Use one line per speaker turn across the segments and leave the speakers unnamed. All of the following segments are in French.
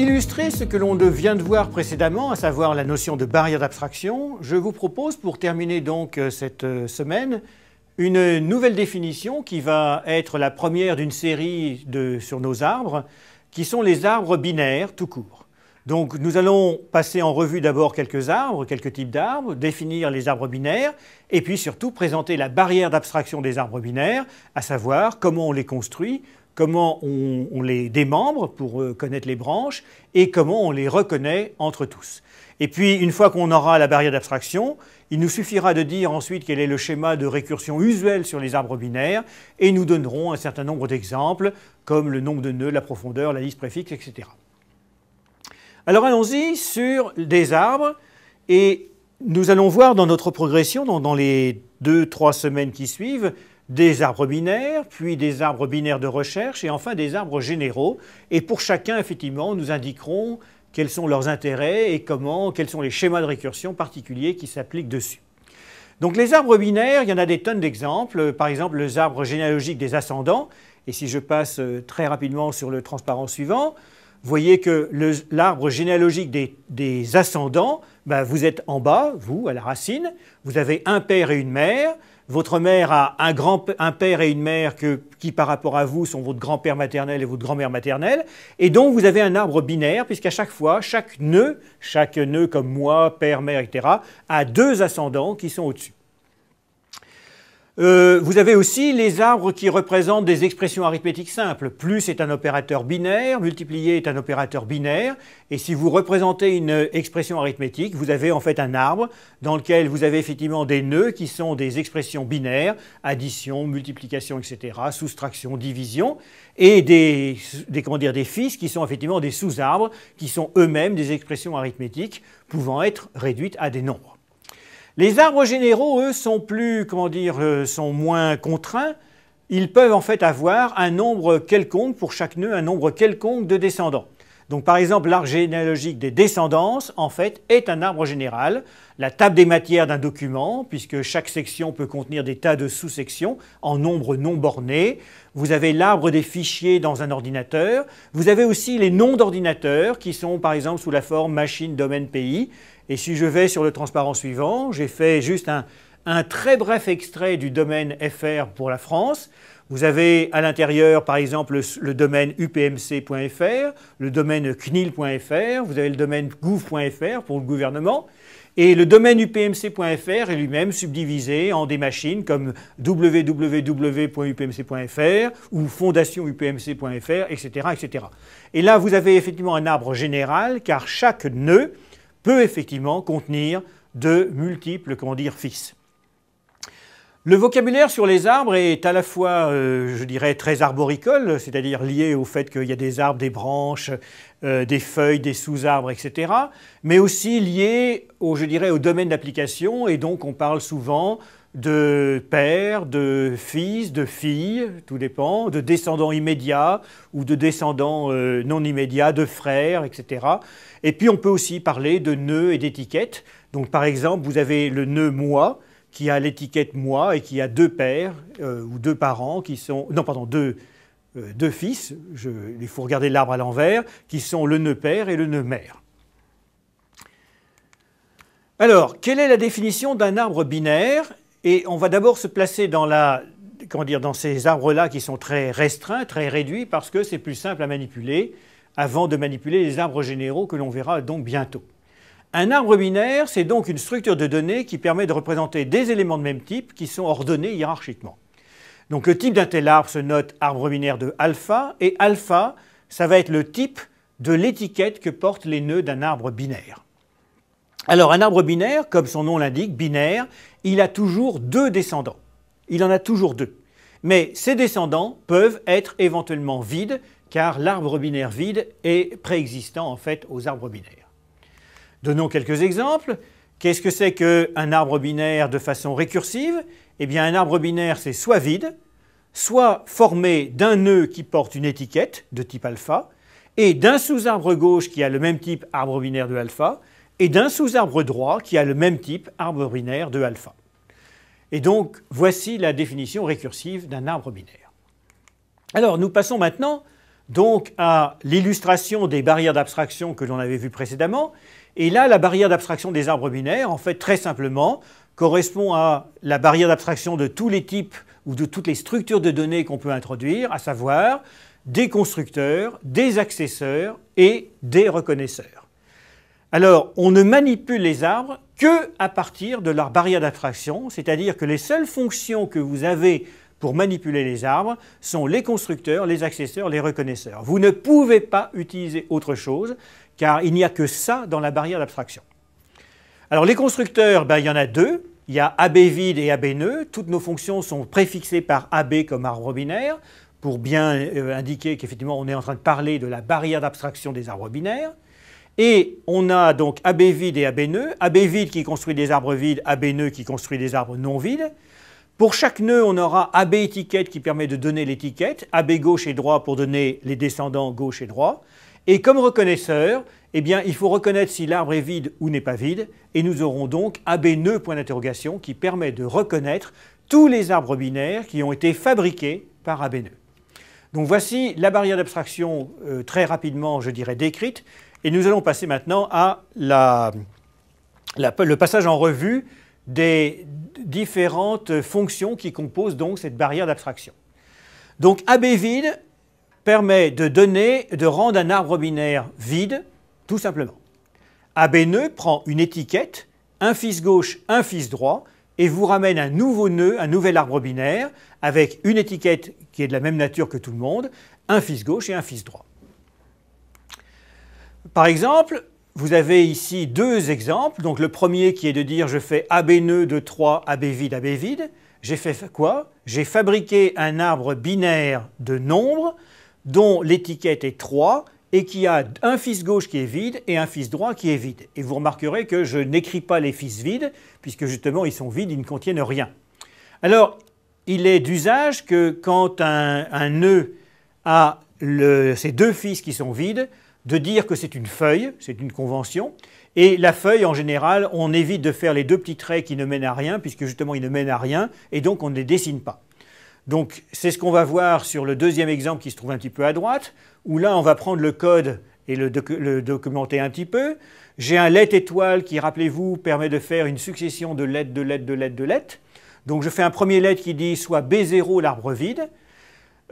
Illustrer ce que l'on vient de voir précédemment, à savoir la notion de barrière d'abstraction, je vous propose pour terminer donc euh, cette euh, semaine une nouvelle définition qui va être la première d'une série sur nos arbres, qui sont les arbres binaires tout court. Donc nous allons passer en revue d'abord quelques arbres, quelques types d'arbres, définir les arbres binaires, et puis surtout présenter la barrière d'abstraction des arbres binaires, à savoir comment on les construit, comment on, les démembre pour euh, connaître les branches et comment on les reconnaît entre tous. Et puis, une fois qu'on aura la barrière d'abstraction, il nous suffira de dire ensuite quel est le schéma de récursion usuel sur les arbres binaires et nous donnerons un certain nombre d'exemples comme le nombre de nœuds, la profondeur, la liste préfixe, etc. Alors allons-y sur des arbres et nous allons voir dans notre progression, dans, dans les deux, trois semaines qui suivent, des arbres binaires, puis des arbres binaires de recherche, et enfin des arbres généraux. Et pour chacun, effectivement, nous indiquerons quels sont leurs intérêts et comment, quels sont les schémas de récursion particuliers qui s'appliquent dessus. Donc les arbres binaires, il y en a des tonnes d'exemples, par exemple les arbres généalogiques des ascendants, et si je passe euh, très rapidement sur le transparent suivant, vous voyez que l'arbre généalogique des, ascendants, bah, vous êtes en bas, vous, à la racine, vous avez un père et une mère, votre mère a un, grand, un père et une mère qui, par rapport à vous, sont votre grand-père maternel et votre grand-mère maternelle. Et donc, vous avez un arbre binaire, puisqu'à chaque fois, chaque nœud, chaque nœud comme moi, père, mère, etc., a deux ascendants qui sont au-dessus. Euh, vous avez aussi les arbres qui représentent des expressions arithmétiques simples. Plus est un opérateur binaire, multiplier est un opérateur binaire. Et si vous représentez une expression arithmétique, vous avez en fait un arbre dans lequel vous avez effectivement des nœuds qui sont des expressions binaires, addition, multiplication, etc., soustraction, division, et des, des comment dire, des fils qui sont effectivement des sous-arbres qui sont eux-mêmes des expressions arithmétiques pouvant être réduites à des nombres. Les arbres généraux, eux, sont plus, comment dire, euh, sont moins contraints. Ils peuvent en fait avoir un nombre quelconque, pour chaque nœud, un nombre quelconque de descendants. Donc par exemple, l'arbre généalogique des descendances, en fait, est un arbre général. La table des matières d'un document, puisque chaque section peut contenir des tas de sous-sections en nombre non borné. Vous avez l'arbre des fichiers dans un ordinateur. Vous avez aussi les noms d'ordinateurs qui sont par exemple sous la forme machine, domaine, pays, et si je vais sur le transparent suivant, j'ai fait juste un, très bref extrait du domaine FR pour la France. Vous avez à l'intérieur, par exemple, le, domaine upmc.fr, le domaine cnil.fr, vous avez le domaine gouv.fr pour le gouvernement. Et le domaine upmc.fr est lui-même subdivisé en des machines comme www.upmc.fr ou fondationupmc.fr, etc., etc. Et là, vous avez effectivement un arbre général, car chaque nœud peut effectivement contenir de multiples comment dire, fils. Le vocabulaire sur les arbres est à la fois, euh, je dirais, très arboricole, c'est-à-dire lié au fait qu'il y a des arbres, des branches, euh, des feuilles, des sous-arbres, etc., mais aussi lié, au, je dirais, au domaine d'application, et donc on parle souvent de père, de fils, de fille, tout dépend, de descendants immédiats ou de descendants euh, non immédiats, de frères, etc. Et puis on peut aussi parler de nœuds et d'étiquettes. Donc par exemple, vous avez le nœud moi qui a l'étiquette moi et qui a deux pères euh, ou deux parents qui sont non pardon deux euh, deux fils. Je, il faut regarder l'arbre à l'envers, qui sont le nœud père et le nœud mère. Alors, quelle est la définition d'un arbre binaire et on va d'abord se placer dans, ces arbres-là qui sont très restreints, très réduits, parce que c'est plus simple à manipuler avant de manipuler les arbres généraux que l'on verra donc bientôt. Un arbre binaire, c'est donc une structure de données qui permet de représenter des éléments de même type qui sont ordonnés hiérarchiquement. Donc le type d'un tel arbre se note arbre binaire de alpha, et alpha, ça va être le type de l'étiquette que portent les nœuds d'un arbre binaire. Alors un arbre binaire, comme son nom l'indique, binaire, il a toujours deux descendants. Il en a toujours deux. Mais ces descendants peuvent être éventuellement vides, car l'arbre binaire vide est préexistant en fait aux arbres binaires. Donnons quelques exemples. Qu'est-ce que c'est qu'un arbre binaire de façon récursive Eh bien un arbre binaire c'est soit vide, soit formé d'un nœud qui porte une étiquette de type alpha, et d'un sous-arbre gauche qui a le même type arbre binaire de alpha, et d'un sous-arbre droit qui a le même type, arbre binaire de alpha. Et donc, voici la définition récursive d'un arbre binaire. Alors, nous passons maintenant donc à l'illustration des barrières d'abstraction que l'on avait vues précédemment. Et là, la barrière d'abstraction des arbres binaires, en fait, très simplement, correspond à la barrière d'abstraction de tous les types ou de toutes les structures de données qu'on peut introduire, à savoir des constructeurs, des accesseurs et des reconnaisseurs. Alors, on ne manipule les arbres que à partir de leur barrière d'abstraction, c'est-à-dire que les seules fonctions que vous avez pour manipuler les arbres sont les constructeurs, les accesseurs, les reconnaisseurs. Vous ne pouvez pas utiliser autre chose, car il n'y a que ça dans la barrière d'abstraction. Alors les constructeurs, ben, il y en a deux. Il y a AB vide et AB nœud. Toutes nos fonctions sont préfixées par AB comme arbre binaire, pour bien euh, indiquer qu'effectivement on est en train de parler de la barrière d'abstraction des arbres binaires. Et on a donc AB vide et AB nœud. AB vide qui construit des arbres vides, AB nœud qui construit des arbres non vides. Pour chaque nœud, on aura AB étiquette qui permet de donner l'étiquette, AB gauche et droit pour donner les descendants gauche et droit. Et comme reconnaisseur, eh bien, il faut reconnaître si l'arbre est vide ou n'est pas vide. Et nous aurons donc AB nœud point d'interrogation qui permet de reconnaître tous les arbres binaires qui ont été fabriqués par AB nœud. Donc voici la barrière d'abstraction euh, très rapidement, je dirais, décrite. Et nous allons passer maintenant à le passage en revue des différentes fonctions qui composent donc cette barrière d'abstraction. Donc AB vide permet de donner, de rendre un arbre binaire vide, tout simplement. AB nœud prend une étiquette, un fils gauche, un fils droit, et vous ramène un nouveau nœud, un nouvel arbre binaire, avec une étiquette qui est de la même nature que tout le monde, un fils gauche et un fils droit. Par exemple, vous avez ici deux exemples. Donc le premier qui est de dire je fais AB nœud de 3, AB vide, AB vide. J'ai fait quoi J'ai fabriqué un arbre binaire de nombres dont l'étiquette est 3 et qui a un fils gauche qui est vide et un fils droit qui est vide. Et vous remarquerez que je n'écris pas les fils vides, puisque justement ils sont vides, ils ne contiennent rien. Alors, il est d'usage que quand un, nœud a ses deux fils qui sont vides, de dire que c'est une feuille, c'est une convention, et la feuille, en général, on évite de faire les deux petits traits qui ne mènent à rien, puisque justement ils ne mènent à rien, et donc on ne les dessine pas. Donc c'est ce qu'on va voir sur le deuxième exemple qui se trouve un petit peu à droite, où là on va prendre le code et le, documenter un petit peu. J'ai un let étoile qui, rappelez-vous, permet de faire une succession de lettres, de lettres, de lettres, de lettres. Donc je fais un premier let qui dit soit B0 l'arbre vide,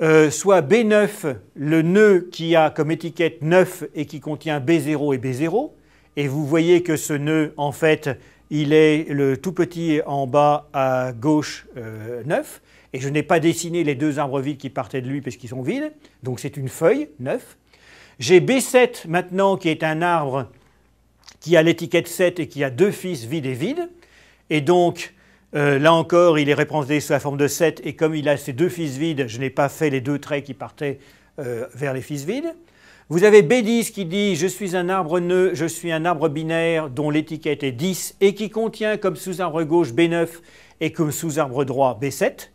euh, soit B9, le nœud qui a comme étiquette 9 et qui contient B0 et B0. Et vous voyez que ce nœud, en fait, il est le tout petit en bas à gauche 9. Euh, et je n'ai pas dessiné les deux arbres vides qui partaient de lui parce qu'ils sont vides. Donc c'est une feuille 9. J'ai B7 maintenant qui est un arbre qui a l'étiquette 7 et qui a deux fils vides et vides. Et donc euh, là encore, il est représenté sous la forme de 7, et comme il a ses deux fils vides, je n'ai pas fait les deux traits qui partaient euh, vers les fils vides. Vous avez B10 qui dit « Je suis un arbre nœud, je suis un arbre binaire dont l'étiquette est 10 et qui contient comme sous-arbre gauche B9 et comme sous-arbre droit B7. »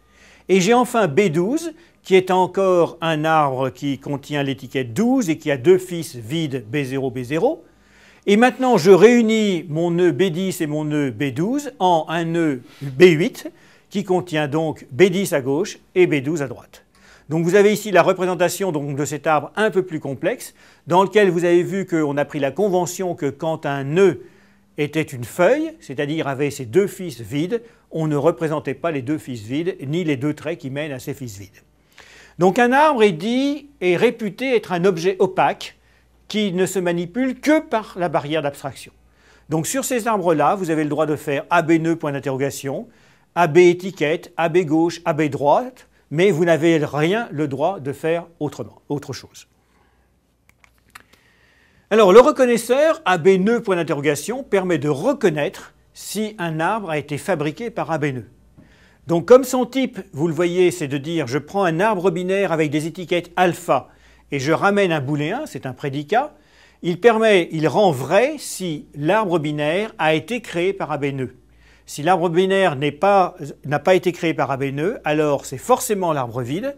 Et j'ai enfin B12 qui est encore un arbre qui contient l'étiquette 12 et qui a deux fils vides B0, B0. Et maintenant, je réunis mon nœud B10 et mon nœud B12 en un nœud B8 qui contient donc B10 à gauche et B12 à droite. Donc vous avez ici la représentation donc, de cet arbre un peu plus complexe, dans lequel vous avez vu qu'on a pris la convention que quand un nœud était une feuille, c'est-à-dire avait ses deux fils vides, on ne représentait pas les deux fils vides, ni les deux traits qui mènent à ces fils vides. Donc un arbre est dit, est réputé être un objet opaque, qui ne se manipule que par la barrière d'abstraction. Donc sur ces arbres-là, vous avez le droit de faire AB nœud, point d'interrogation, AB étiquette, AB gauche, AB droite, mais vous n'avez rien le droit de faire autrement, autre chose. Alors le reconnaisseur, AB nœud, point d'interrogation, permet de reconnaître si un arbre a été fabriqué par AB nœud. Donc comme son type, vous le voyez, c'est de dire je prends un arbre binaire avec des étiquettes alpha et je ramène un booléen, c'est un prédicat, il permet, il rend vrai si l'arbre binaire a été créé par Abéneux. Si l'arbre binaire n'a pas, pas, été créé par Abéneux, alors c'est forcément l'arbre vide,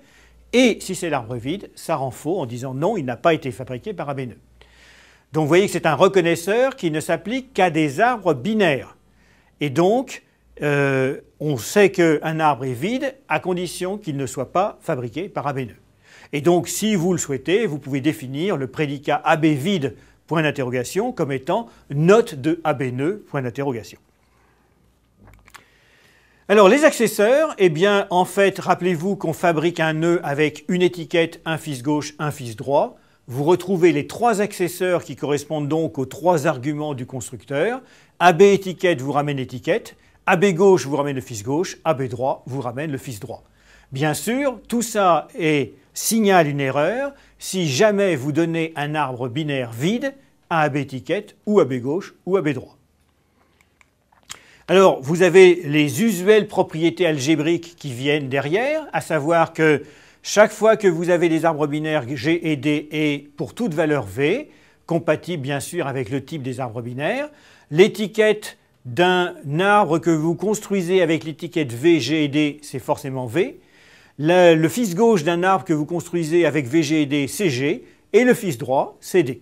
et si c'est l'arbre vide, ça rend faux en disant non, il n'a pas été fabriqué par Abéneux. Donc vous voyez que c'est un reconnaisseur qui ne s'applique qu'à des arbres binaires. Et donc, euh, on sait qu'un arbre est vide à condition qu'il ne soit pas fabriqué par Abéneux. Et donc, si vous le souhaitez, vous pouvez définir le prédicat AB vide, point d'interrogation, comme étant note de AB nœud, point d'interrogation. Alors, les accesseurs, eh bien, en fait, rappelez-vous qu'on fabrique un nœud avec une étiquette, un fils gauche, un fils droit. Vous retrouvez les trois accesseurs qui correspondent donc aux trois arguments du constructeur. AB étiquette vous ramène l'étiquette, AB gauche vous ramène le fils gauche, AB droit vous ramène le fils droit. Bien sûr, tout ça est, signale une erreur si jamais vous donnez un arbre binaire vide à AB étiquette ou AB gauche ou AB droit. Alors, vous avez les usuelles propriétés algébriques qui viennent derrière, à savoir que chaque fois que vous avez des arbres binaires G et D et pour toute valeur V, compatible bien sûr avec le type des arbres binaires, l'étiquette d'un arbre que vous construisez avec l'étiquette V, G et D, c'est forcément V. Le, fils gauche d'un arbre que vous construisez avec VG et D, c'est G, et le fils droit, c'est D.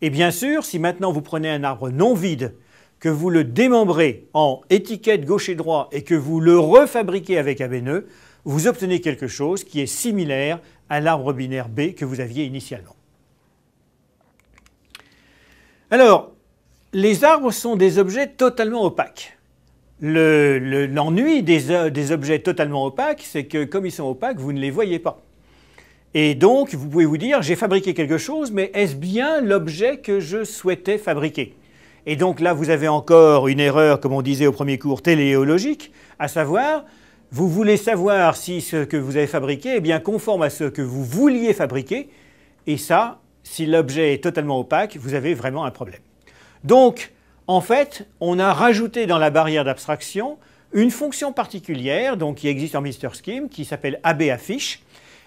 Et bien sûr, si maintenant vous prenez un arbre non vide, que vous le démembrez en étiquette gauche et droit et que vous le refabriquez avec ABNE, vous obtenez quelque chose qui est similaire à l'arbre binaire B que vous aviez initialement. Alors, les arbres sont des objets totalement opaques. L'ennui des, euh, des objets totalement opaques, c'est que comme ils sont opaques, vous ne les voyez pas. Et donc, vous pouvez vous dire, j'ai fabriqué quelque chose, mais est-ce bien l'objet que je souhaitais fabriquer Et donc là, vous avez encore une erreur, comme on disait au premier cours, téléologique, à savoir, vous voulez savoir si ce que vous avez fabriqué est bien conforme à ce que vous vouliez fabriquer, et ça, si l'objet est totalement opaque, vous avez vraiment un problème. Donc, en fait, on a rajouté dans la barrière d'abstraction une fonction particulière donc, qui existe en Mister Scheme qui s'appelle abAffiche.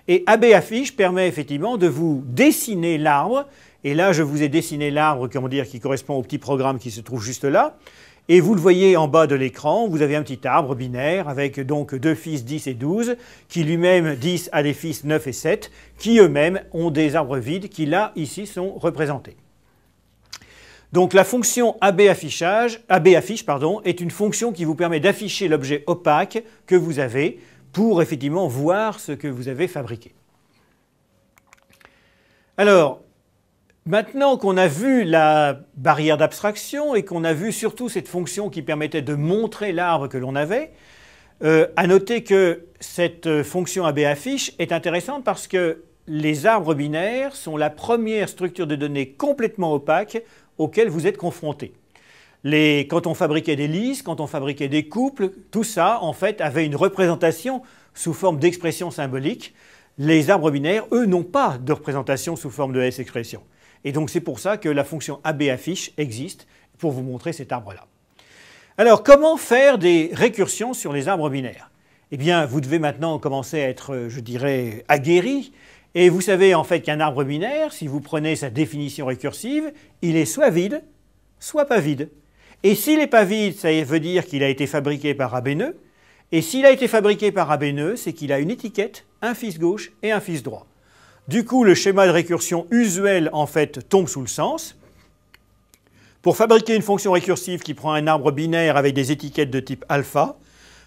Et abAffiche permet effectivement de vous dessiner l'arbre. Et là, je vous ai dessiné l'arbre qui correspond au petit programme qui se trouve juste là. Et vous le voyez en bas de l'écran, vous avez un petit arbre binaire avec donc deux fils 10 et 12, qui lui-même 10 a des fils 9 et 7, qui eux-mêmes ont des arbres vides qui là, ici, sont représentés. Donc la fonction AB affichage, AB affiche pardon, est une fonction qui vous permet d'afficher l'objet opaque que vous avez pour effectivement voir ce que vous avez fabriqué. Alors, maintenant qu'on a vu la barrière d'abstraction et qu'on a vu surtout cette fonction qui permettait de montrer l'arbre que l'on avait, euh, à noter que cette euh, fonction AB affiche est intéressante parce que les arbres binaires sont la première structure de données complètement opaque auxquelles vous êtes confronté. quand on fabriquait des listes, quand on fabriquait des couples, tout ça, en fait, avait une représentation sous forme d'expression symbolique. Les arbres binaires, eux, n'ont pas de représentation sous forme de S-expression. Et donc, c'est pour ça que la fonction affiche existe pour vous montrer cet arbre-là. Alors, comment faire des récursions sur les arbres binaires Eh bien, vous devez maintenant commencer à être, euh, je dirais, aguerri et vous savez en fait qu'un arbre binaire, si vous prenez sa définition récursive, il est soit vide, soit pas vide. Et s'il n'est pas vide, ça veut dire qu'il a été fabriqué par Abéneux. Et s'il a été fabriqué par Abéneux, c'est qu'il a une étiquette, un fils gauche et un fils droit. Du coup, le schéma de récursion usuel, en fait, tombe sous le sens. Pour fabriquer une fonction récursive qui prend un arbre binaire avec des étiquettes de type alpha,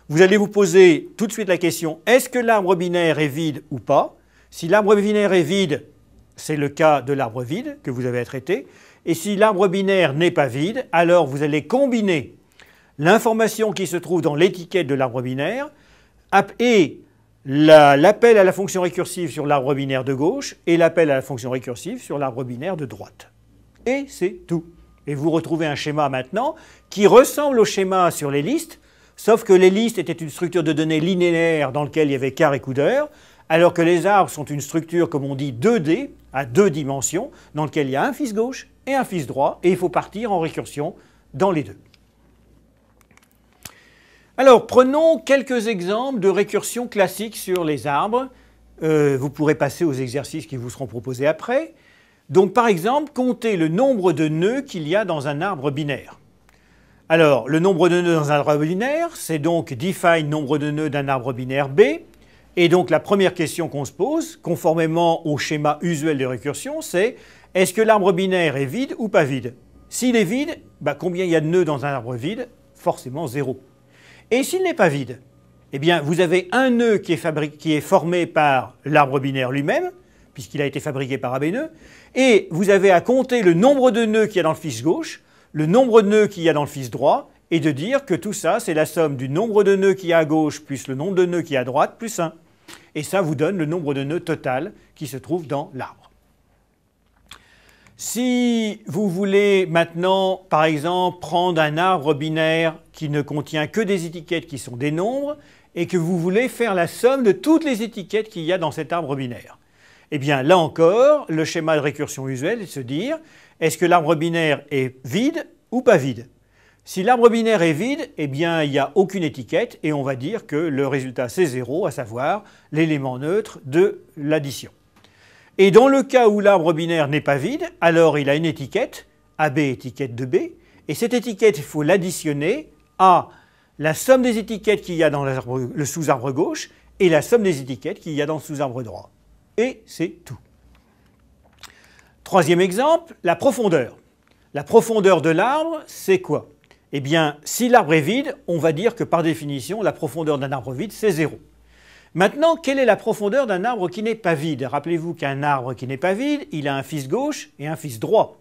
vous allez vous poser tout de suite la question est-ce que l'arbre binaire est vide ou pas si l'arbre binaire est vide, c'est le cas de l'arbre vide que vous avez à traiter. Et si l'arbre binaire n'est pas vide, alors vous allez combiner l'information qui se trouve dans l'étiquette de l'arbre binaire et l'appel à la fonction récursive sur l'arbre binaire de gauche et l'appel à la fonction récursive sur l'arbre binaire de droite. Et c'est tout. Et vous retrouvez un schéma maintenant qui ressemble au schéma sur les listes, sauf que les listes étaient une structure de données linéaire dans laquelle il y avait carré et coup alors que les arbres sont une structure, comme on dit, 2D, à deux dimensions, dans lequel il y a un fils gauche et un fils droit, et il faut partir en récursion dans les deux. Alors, prenons quelques exemples de récursion classique sur les arbres. Euh, vous pourrez passer aux exercices qui vous seront proposés après. Donc, par exemple, comptez le nombre de nœuds qu'il y a dans un arbre binaire. Alors, le nombre de nœuds dans un arbre binaire, c'est donc define nombre de nœuds d'un arbre binaire B. Et donc la première question qu'on se pose, conformément au schéma usuel de récursion, c'est est-ce que l'arbre binaire est vide ou pas vide S'il est vide, bah, combien il y a de nœuds dans un arbre vide Forcément zéro. Et s'il n'est pas vide Eh bien, vous avez un nœud qui est, qui est formé par l'arbre binaire lui-même, puisqu'il a été fabriqué par nœud, et vous avez à compter le nombre de nœuds qu'il y a dans le fils gauche, le nombre de nœuds qu'il y a dans le fils droit, et de dire que tout ça, c'est la somme du nombre de nœuds qu'il y a à gauche, plus le nombre de nœuds qu'il y a à droite, plus 1 et ça vous donne le nombre de nœuds total qui se trouve dans l'arbre. Si vous voulez maintenant, par exemple, prendre un arbre binaire qui ne contient que des étiquettes qui sont des nombres, et que vous voulez faire la somme de toutes les étiquettes qu'il y a dans cet arbre binaire, eh bien là encore, le schéma de récursion usuel est de se dire, est-ce que l'arbre binaire est vide ou pas vide si l'arbre binaire est vide, eh bien il n'y a aucune étiquette et on va dire que le résultat c'est 0, à savoir l'élément neutre de l'addition. Et dans le cas où l'arbre binaire n'est pas vide, alors il a une étiquette, AB étiquette de B, et cette étiquette, il faut l'additionner à la somme des étiquettes qu'il y a dans le sous-arbre gauche et la somme des étiquettes qu'il y a dans le sous-arbre droit. Et c'est tout. Troisième exemple, la profondeur. La profondeur de l'arbre, c'est quoi eh bien, si l'arbre est vide, on va dire que par définition, la profondeur d'un arbre vide, c'est zéro. Maintenant, quelle est la profondeur d'un arbre qui n'est pas vide Rappelez-vous qu'un arbre qui n'est pas vide, il a un fils gauche et un fils droit.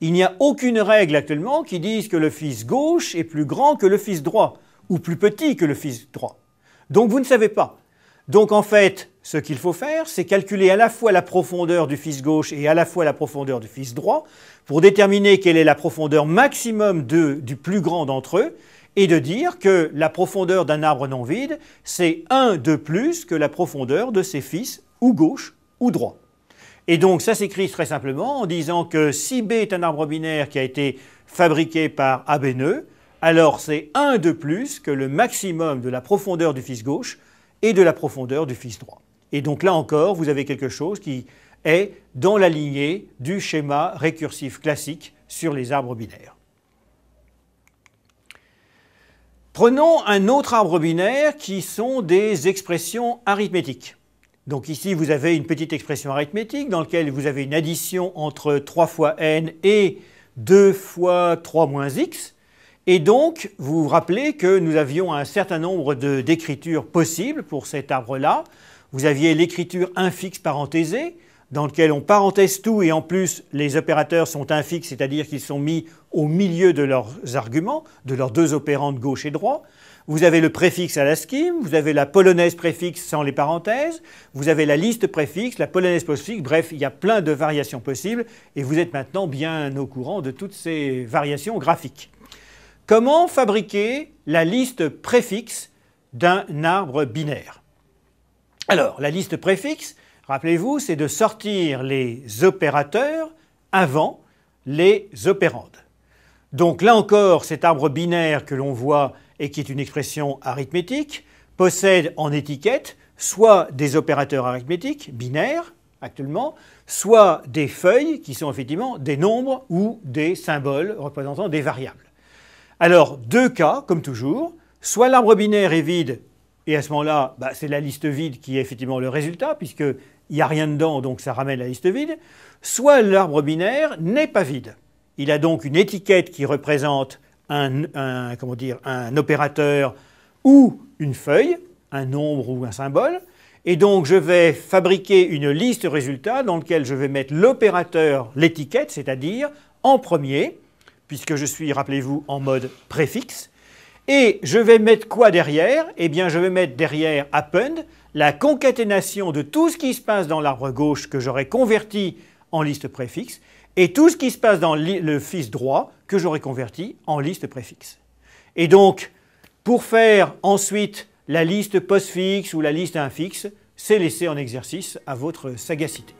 Il n'y a aucune règle actuellement qui dise que le fils gauche est plus grand que le fils droit, ou plus petit que le fils droit. Donc vous ne savez pas. Donc en fait, ce qu'il faut faire, c'est calculer à la fois la profondeur du fils gauche et à la fois la profondeur du fils droit pour déterminer quelle est la profondeur maximum de, du plus grand d'entre eux et de dire que la profondeur d'un arbre non vide, c'est 1 de plus que la profondeur de ses fils ou gauche ou droit. Et donc ça s'écrit très simplement en disant que si B est un arbre binaire qui a été fabriqué par ABNE, alors c'est 1 de plus que le maximum de la profondeur du fils gauche et de la profondeur du fils droit. Et donc là encore, vous avez quelque chose qui est dans la lignée du schéma récursif classique sur les arbres binaires. Prenons un autre arbre binaire qui sont des expressions arithmétiques. Donc ici, vous avez une petite expression arithmétique dans laquelle vous avez une addition entre 3 fois n et 2 fois 3 moins x. Et donc, vous vous rappelez que nous avions un certain nombre d'écritures possibles pour cet arbre-là. Vous aviez l'écriture infixe parenthésée, dans lequel on parenthèse tout et en plus les opérateurs sont infixes, c'est-à-dire qu'ils sont mis au milieu de leurs arguments, de leurs deux opérants gauche et droit. Vous avez le préfixe à la scheme, vous avez la polonaise préfixe sans les parenthèses, vous avez la liste préfixe, la polonaise postfixe, bref, il y a plein de variations possibles et vous êtes maintenant bien au courant de toutes ces variations graphiques. Comment fabriquer la liste préfixe d'un arbre binaire alors, la liste préfixe, rappelez-vous, c'est de sortir les opérateurs avant les opérandes. Donc là encore, cet arbre binaire que l'on voit et qui est une expression arithmétique possède en étiquette soit des opérateurs arithmétiques binaires actuellement, soit des feuilles qui sont effectivement des nombres ou des symboles représentant des variables. Alors deux cas, comme toujours, soit l'arbre binaire est vide et à ce moment-là, bah, c'est la liste vide qui est effectivement le résultat, puisqu'il n'y a rien dedans, donc ça ramène la liste vide. Soit l'arbre binaire n'est pas vide. Il a donc une étiquette qui représente un, comment dire, un opérateur ou une feuille, un nombre ou un symbole. Et donc je vais fabriquer une liste résultat dans laquelle je vais mettre l'opérateur, l'étiquette, c'est-à-dire en premier, puisque je suis, rappelez-vous, en mode préfixe, et je vais mettre quoi derrière Eh bien, je vais mettre derrière append la concaténation de tout ce qui se passe dans l'arbre gauche que j'aurais converti en liste préfixe et tout ce qui se passe dans le fils droit que j'aurais converti en liste préfixe. Et donc, pour faire ensuite la liste postfixe ou la liste infixe, c'est laissé en exercice à votre sagacité.